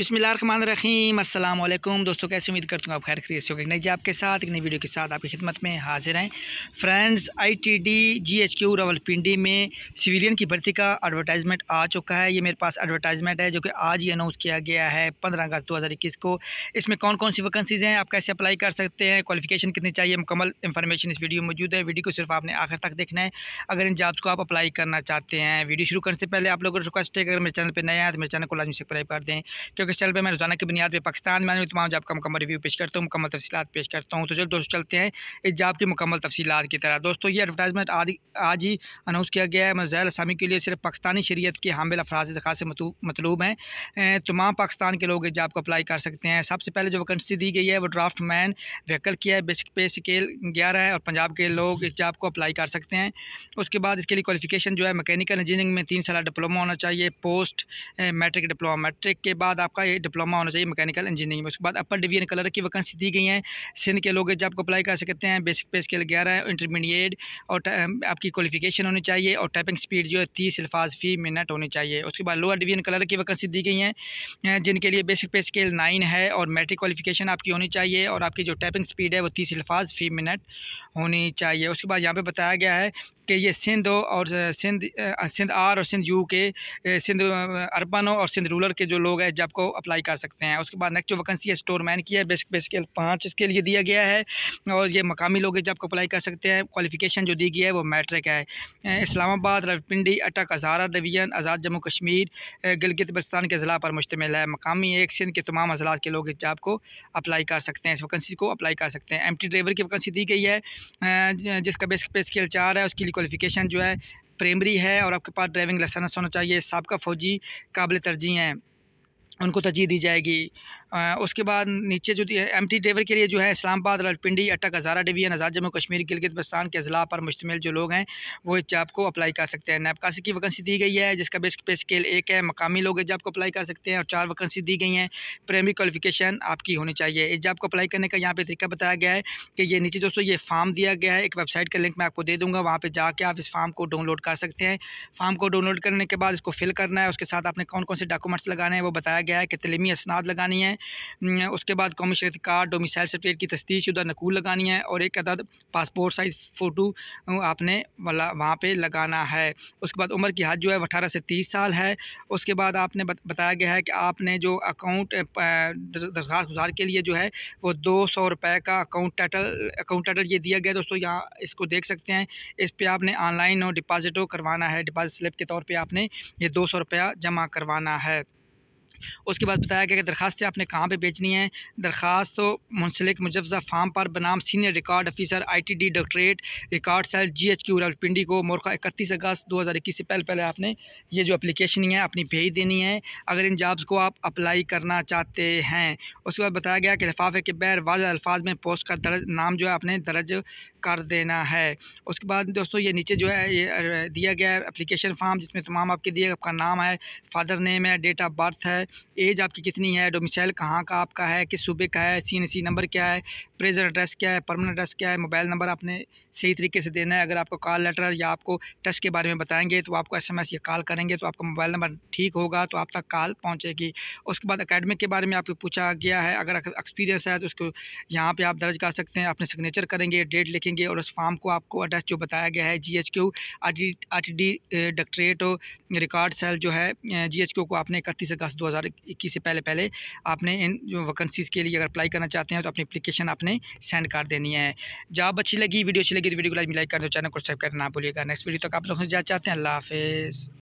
बिसमान रहीम अल्लाम दोस्तों कैसे उम्मीद करता हूँ आप खैर खरीद से नई जी आपके साथ एक नई वीडियो के साथ आपकी खिदमत में हाजिर हैं फ्रेंड्स आईटीडी जीएचक्यू रावलपिंडी में सिविलियन की भर्ती का एडवर्टाइजमेंट आ चुका है ये मेरे पास एडवर्टाइजमेंट है जो कि आज ही अनाउंस किया गया है पंद्रह अगस्त दो को इसमें कौन कौन सी वैकेंसीज़ हैं आप कैसे अप्लाई कर सकते हैं क्वालिफिकेशन कितनी चाहिए मुकम्मल इन्फॉर्मेशन इस वीडियो में मौजूद है वीडियो को सिर्फ आपने आखिर तक देखना है अगर इन जॉब्स को आप अप्लाई करना चाहते हैं वीडियो शुरू करने से पहले आप लोगों को रिक्वेस्ट है अगर मेरे चैनल पर नया है तो मेरे चैनल को लाजमी सब्सक्राइब कर दें क्योंकि के चैनल पर मैं रोजाना की बुनियाद पर पाकिस्तान में तमाम जाब का मुकम्मल रिव्यू पेश करता हूँ मुकम्मल तफसीत पेश करता हूँ तो चलो दोस्तों चलते हैं इस जाब की मुकम्मल तफसीत की तरह दोस्तों ये एडवर्टाइजमेंट आज ही अनाउंस किया गया है मजैल असामी के लिए सिर्फ पाकिस्तानी शरीत के हामिल अफराज से मतलूब हैं तमाम पाकिस्तान के लोग इस जाब को अप्लाई कर सकते हैं सबसे पहले जो वैकेंसी दी गई है वो ड्राफ्ट मैन वहीकल किया है बेसिक पे स्केल ग्यारह है और पंजाब के लोग इस जाब को अप्लाई कर सकते हैं उसके बाद इसके लिए क्वालिफिकेशन जो है मैकेनिकल इंजीनियरिंग में तीन साल डिप्लोमा होना चाहिए पोस्ट मैट्रिक डिप्लोमा मैट्रिक के बाद आपका आपका ये डिप्लोमा होना चाहिए मैकेनिकल इंजीनियरिंग में उसके बाद अपर डिवीजन कलर की वैकेंसी दी गई हैं सिंध के लोग जब को अप्लाई कर सकते हैं बेसिक पे स्केल ग्यारह इंटरमीडिएट और आपकी क्वालिफिकेशन होनी चाहिए और टाइपिंग स्पीड जो है तीस अल्फाज फी मिनट होनी चाहिए उसके बाद लोअर डिवीजन कलर की वैकेंसी दी गई हैं जिनके लिए बेसिक पे स्केल नाइन है और मेट्रिक क्वालिफिकेशन आपकी होनी चाहिए और आपकी जो टाइपिंग स्पीड है वो तीस अल्फाज फी मिनट होनी चाहिए उसके बाद यहाँ पर बताया गया है कि ये सिंध हो और सिंध सिंध आर और सिंध यू के सिंध अर्बन और सिंध रूरल के जो लोग हैं जब को अप्लाई कर सकते हैं उसके बाद नेक्स्ट जो वैकेंसी है स्टोर मैन की है बेसिक बेसिकल पाँच इसके लिए दिया गया है और ये मकामी लोग जब को अप्लाई कर सकते हैं क्वालिफिकेशन जो दी गई है वो मैट्रिक है इस्लामाबाद रविपिंडी अटक हज़ारा डिवीजन आज़ाद जम्मू कश्मीर गिलगित बस्तान के ज़िला पर मुश्तमिल है मकामी एक सिंध के तमाम अजला के लोग इस को अप्लाई कर सकते हैं इस वैकेंसी को अप्लाई कर सकते हैं एम ड्राइवर की वैकेंसी दी गई है जिसका बेसिक पे स्केल चार है उसके लिए क्वालिफ़िकेशन जो है प्राइमरी है और आपके पास ड्राइविंग लाइसेंस होना चाहिए सबका फ़ौजी काबिल तरजीह हैं उनको तरजीह दी जाएगी उसके बाद नीचे जो एम टी ड्राइवर के लिए जो है इस्लामाबाद रलपिंडी अटक हज़ारा डिवीजन आज़ाद जम्मू कश्मीर गिलगित बस्तान के अजला पर मुश्तमिल जो लोग हैं वो इस जॉब को अप्लाई कर सकते हैं नैबकासी की वैकेंसी दी गई है जिसका बेसिक पे स्केल एक है मकामी लोग इस जॉब को अप्लाई कर सकते हैं और चार वैकेंसी दी गई हैं प्राइमरी क्वालिफिकेशन आपकी होनी चाहिए इस जॉब को अप्लाई करने का यहाँ पर तरीका बताया गया है कि ये नीचे दोस्तों ये फॉर्म दिया गया है एक वेबसाइट का लिंक मैं आपको दे दूँगा वहाँ पर जाकर आप इस फॉर्म को डाउनलोड कर सकते हैं फॉर्म को डाउनलोड करने के बाद इसको फिल करना है उसके साथ आपने कौन कौन से डॉक्यूमेंट्स लगाने हैं वो बताया गया है कि तलीमी असनाद लगानी है हम्म, उसके बाद कौमी शरीत कार्ड डोमिसाइल सर्टिफिकेट की तस्दीक शुदा नकूल लगानी है और एक अदद पासपोर्ट साइज़ फ़ोटो आपने वाला वहाँ पर लगाना है उसके बाद उम्र की हद जो है अठारह से तीस साल है उसके बाद आपने बताया गया है कि आपने जो अकाउंट दरख्वास्त गुजार के लिए जो है वो दो सौ रुपये का अकाउंट टाइटल अकाउंट टाइटल ये दिया गया दोस्तों यहाँ इसको देख सकते हैं इस पर आपने ऑनलाइन और डिपॉजिटो करवाना है डिपॉजिट स्लिप के तौर पर आपने ये दो सौ रुपया जमा करवाना है उसके बाद बताया गया कि दरखास्तें आपने कहाँ पे बेचनी है दरखास्त तो मुंसलिक मुजवजा फार्म पर बनाम senior record officer I T D doctorate record cell G H Q Rawalpindi को मोरखा इकतीस अगस्त दो हज़ार इक्कीस से पहले पहले आपने ये जो अप्लीकेशन है अपनी भेज देनी है अगर इन जॉब्स को आप अप्लाई करना चाहते हैं उसके बाद बताया गया कि लिफाफे के बैर वाज अल्फाज में पोस्ट का दर्ज नाम जो है आपने दर्ज कर देना है उसके बाद दोस्तों ये नीचे जो है ये दिया गया है अप्लीकेशन फार्म जिसमें तमाम आपके दिए आपका नाम है फादर नेम है डेट ऑफ बर्थ है है एज आपकी कितनी है डोमिसाइल कहाँ का आपका है किस सूबे का है सी एन सी नंबर क्या है प्रेजर एड्रेस क्या है परमानेंट एड्रेस क्या है मोबाइल नंबर आपने सही तरीके से देना है अगर आपको कॉल लेटर या आपको टेस्ट के बारे में बताएंगे तो आपको एस या कॉल करेंगे तो आपका मोबाइल नंबर ठीक होगा तो आप तक कॉल पहुँचेगी उसके बाद अकेडमिक के बारे में आपको पूछा गया है अगर एक्सपीरियंस है तो उसको यहाँ पर आप दर्ज कर सकते हैं अपने सिग्नेचर करेंगे डेट लिखेंगे और उस फॉर्म को आपको एड्रेस जो बताया गया है G H Q R T D doctorate record cell जो है जी एच क्यू को आपने इकतीस अगस्त दो 2021 से पहले पहले आपने इन वैकेंसीज़ के लिए अगर अप्लाई करना चाहते हैं तो अपनी अपलीकेशन आपने सेंड कर देनी है जब अच्छी लगी वीडियो अच्छी लगी तो वीडियो को लाइक कर दो चैनल को सब्सक्राइब करना ना भूलिएगा नेक्स्ट वीडियो तक आप लोगों से जाना चाहते हैं अल्लाह हाफ़